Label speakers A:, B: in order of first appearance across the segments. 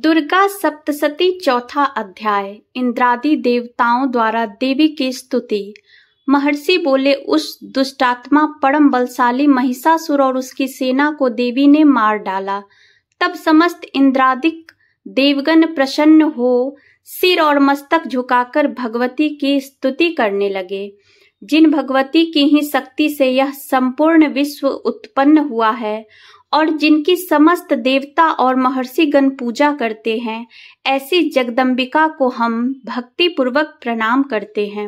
A: दुर्गा सप्तशती चौथा अध्याय इंद्रादि देवताओं द्वारा देवी की स्तुति महर्षि बोले उस दुष्टात्मा परम बलशाली महिषासुर और उसकी सेना को देवी ने मार डाला तब समस्त इंद्रादिक देवगण प्रसन्न हो सिर और मस्तक झुकाकर भगवती की स्तुति करने लगे जिन भगवती की ही शक्ति से यह संपूर्ण विश्व उत्पन्न हुआ है और जिनकी समस्त देवता और महर्षिगण पूजा करते हैं ऐसी जगदम्बिका को हम भक्ति पूर्वक प्रणाम करते हैं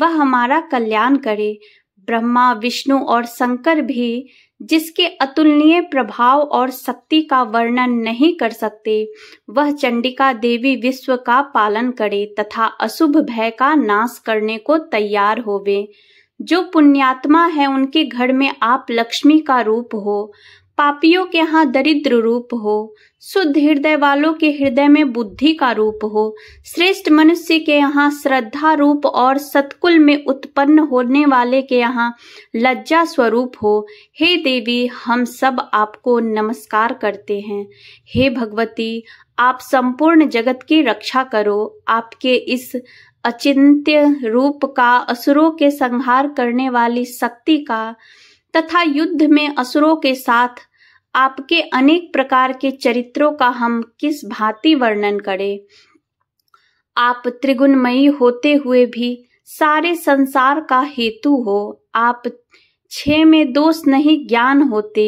A: वह हमारा कल्याण करे ब्रह्मा विष्णु और शंकर भी जिसके अतुलनीय प्रभाव और शक्ति का वर्णन नहीं कर सकते वह चंडिका देवी विश्व का पालन करे तथा अशुभ भय का नाश करने को तैयार होवे जो पुण्यात्मा है उनके घर में आप लक्ष्मी का रूप हो पापियों के यहाँ दरिद्र रूप हो शुद्ध हृदय वालों के हृदय में बुद्धि का रूप हो श्रेष्ठ मनुष्य के यहाँ श्रद्धा रूप और सतकुल में उत्पन्न होने वाले के यहाँ लज्जा स्वरूप हो हे देवी हम सब आपको नमस्कार करते हैं हे भगवती आप संपूर्ण जगत की रक्षा करो आपके इस अचिंत्य रूप का असुरों के संहार करने वाली शक्ति का तथा युद्ध में असुरों के साथ आपके अनेक प्रकार के चरित्रों का हम किस भांति वर्णन करें आप त्रिगुणमयी होते हुए भी सारे संसार का हेतु हो आप छे में दोष नहीं ज्ञान होते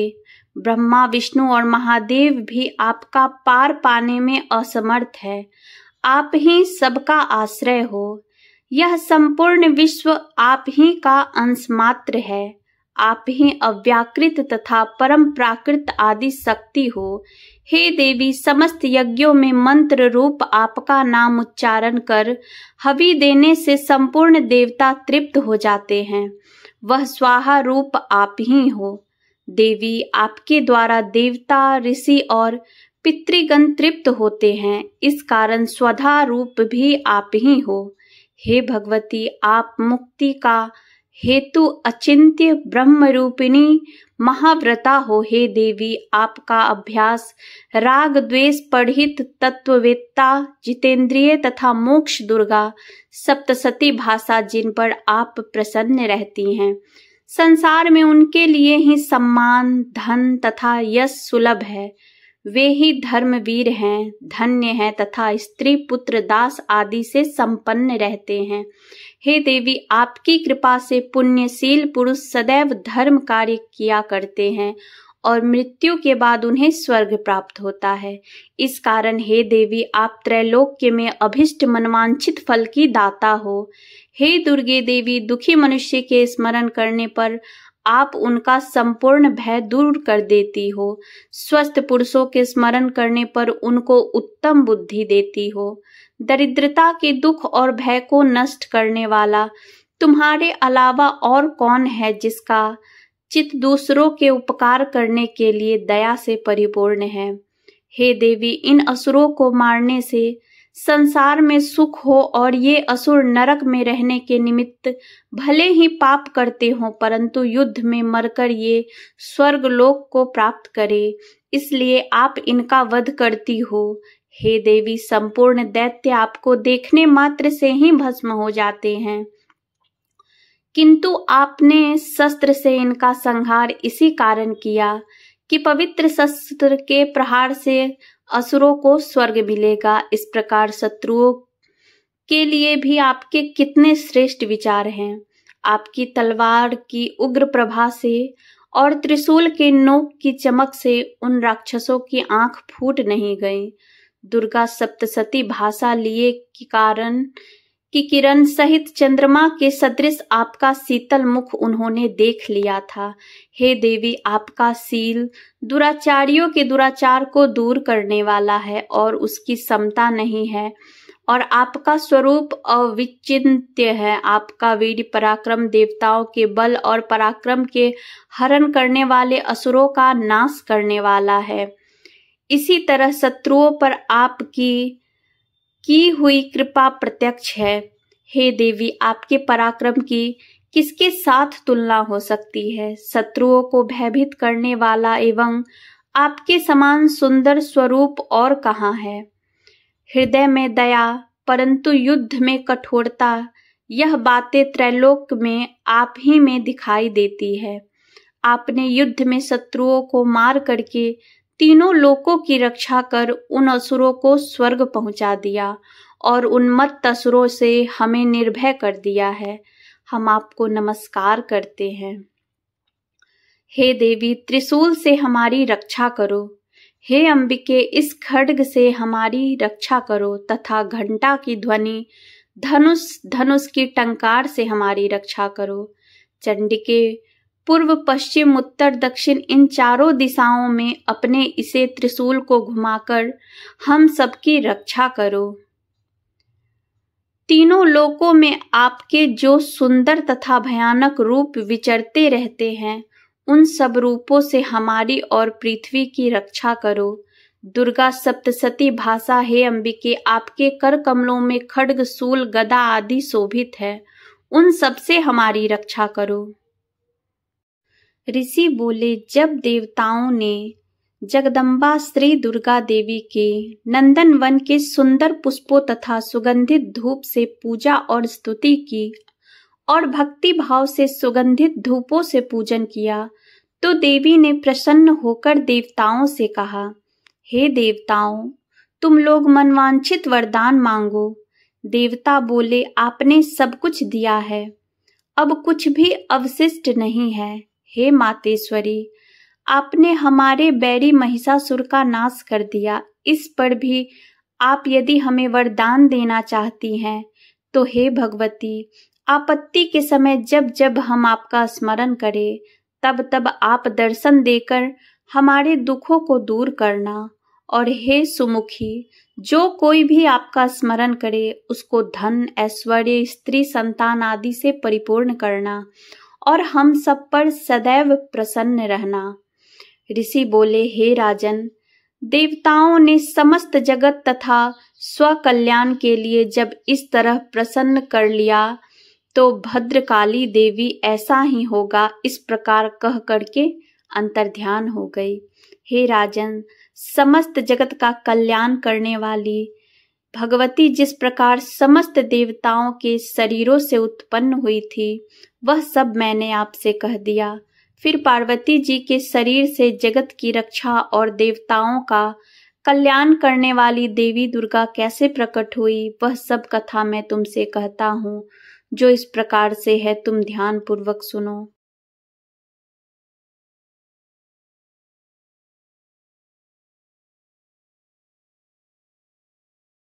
A: ब्रह्मा विष्णु और महादेव भी आपका पार पाने में असमर्थ है आप ही सबका आश्रय हो यह संपूर्ण विश्व आप ही का अंश मात्र है आप ही अव्याकृत तथा परम प्राकृत आदि शक्ति हो हे देवी समस्त यज्ञों में मंत्र रूप आपका नाम उच्चारण कर हवि देने से संपूर्ण देवता तृप्त हो जाते हैं वह स्वाहा रूप आप ही हो देवी आपके द्वारा देवता ऋषि और पितृगण तृप्त होते हैं इस कारण स्वधा रूप भी आप ही हो हे भगवती आप मुक्ति का हेतु अचिंत्य ब्रह्म रूपिणी महाव्रता हो हे देवी आपका अभ्यास राग द्वेष पढ़ित तत्ववेत्ता जितेंद्रिय तथा मोक्ष दुर्गा सप्तसती भाषा जिन पर आप प्रसन्न रहती हैं संसार में उनके लिए ही सम्मान धन तथा यश सुलभ है वे ही धर्मवीर हैं धन्य हैं तथा स्त्री पुत्र दास आदि से संपन्न रहते हैं हे देवी आपकी कृपा से पुण्यशील पुरुष सदैव धर्म कार्य किया करते हैं और मृत्यु के बाद उन्हें स्वर्ग प्राप्त होता है इस कारण हे देवी आप त्रैलोक्य में अभिष्ट मनवांछित फल की दाता हो हे दुर्गे देवी दुखी मनुष्य के स्मरण करने पर आप उनका संपूर्ण भय दूर कर देती हो स्वस्थ पुरुषों के स्मरण करने पर उनको उत्तम बुद्धि देती हो दरिद्रता के दुख और भय को नष्ट करने वाला तुम्हारे अलावा और कौन है जिसका चित दूसरों के उपकार करने के लिए दया से परिपूर्ण है हे देवी इन असुरों को मारने से संसार में सुख हो और ये असुर नरक में रहने के निमित्त भले ही पाप करते हो परंतु युद्ध में मरकर ये स्वर्ग लोक को प्राप्त करे इसलिए आप इनका वध करती हो हे देवी संपूर्ण दैत्य आपको देखने मात्र से ही भस्म हो जाते हैं किंतु आपने शस्त्र से इनका संहार इसी कारण किया कि पवित्र शस्त्र के प्रहार से असुरों को स्वर्ग मिलेगा इस प्रकार शत्रुओं के लिए भी आपके कितने श्रेष्ठ विचार हैं आपकी तलवार की उग्र प्रभा से और त्रिशूल के नोक की चमक से उन राक्षसों की आंख फूट नहीं गई दुर्गा सप्तसती भाषा लिए के कारण की किरण सहित चंद्रमा के सदृश आपका शीतल मुख उन्होंने देख लिया था हे देवी आपका सील दुराचारियों के दुराचार को दूर करने वाला है और उसकी समता नहीं है और आपका स्वरूप अविचिंत्य है आपका वीर पराक्रम देवताओं के बल और पराक्रम के हरण करने वाले असुरों का नाश करने वाला है इसी तरह शत्रुओं पर आपकी की हुई कृपा प्रत्यक्ष है हे देवी आपके पराक्रम की किसके साथ तुलना हो सकती है शत्रुओं को भयभीत करने वाला एवं आपके समान सुंदर स्वरूप और कहाँ है हृदय में दया परंतु युद्ध में कठोरता यह बातें त्रैलोक में आप ही में दिखाई देती है आपने युद्ध में शत्रुओं को मार करके तीनों लोकों की रक्षा कर उन असुरों को स्वर्ग पहुंचा दिया और मत असुरों से हमें निर्भय कर दिया है हम आपको नमस्कार करते हैं हे देवी त्रिशूल से हमारी रक्षा करो हे अंबिके इस खड्ग से हमारी रक्षा करो तथा घंटा की ध्वनि धनुष धनुष की टंकार से हमारी रक्षा करो चंडिके पूर्व पश्चिम उत्तर दक्षिण इन चारों दिशाओं में अपने इसे त्रिशूल को घुमाकर हम सबकी रक्षा करो तीनों लोकों में आपके जो सुंदर तथा भयानक रूप विचरते रहते हैं उन सब रूपों से हमारी और पृथ्वी की रक्षा करो दुर्गा सप्तसती भाषा हे अंबिके आपके कर कमलों में खड्ग सूल गदा आदि शोभित है उन सब से हमारी रक्षा करो ऋषि बोले जब देवताओं ने जगदम्बा श्री दुर्गा देवी के नंदन वन के सुंदर पुष्पों तथा सुगंधित धूप से पूजा और स्तुति की और भक्ति भाव से सुगंधित धूपों से पूजन किया तो देवी ने प्रसन्न होकर देवताओं से कहा हे hey देवताओं तुम लोग मनवांछित वरदान मांगो देवता बोले आपने सब कुछ दिया है अब कुछ भी अवशिष्ट नहीं है हे मातेश्वरी आपने हमारे बैरी महिषासुर का नाश कर दिया इस पर भी आप यदि हमें वरदान देना चाहती हैं तो हे भगवती आपत्ति के समय जब जब हम आपका स्मरण करें तब तब आप दर्शन देकर हमारे दुखों को दूर करना और हे सुमुखी जो कोई भी आपका स्मरण करे उसको धन ऐश्वर्य स्त्री संतान आदि से परिपूर्ण करना और हम सब पर सदैव प्रसन्न रहना ऋषि बोले हे राजन देवताओं ने समस्त जगत तथा स्वकल्याण के लिए जब इस तरह प्रसन्न कर लिया तो भद्रकाली देवी ऐसा ही होगा इस प्रकार कह करके अंतर ध्यान हो गई हे राजन समस्त जगत का कल्याण करने वाली भगवती जिस प्रकार समस्त देवताओं के शरीरों से उत्पन्न हुई थी वह सब मैंने आपसे कह दिया फिर पार्वती जी के शरीर से जगत की रक्षा और देवताओं का कल्याण करने वाली देवी दुर्गा कैसे प्रकट हुई वह सब कथा मैं तुमसे कहता हूँ जो इस प्रकार से है तुम ध्यान पूर्वक सुनो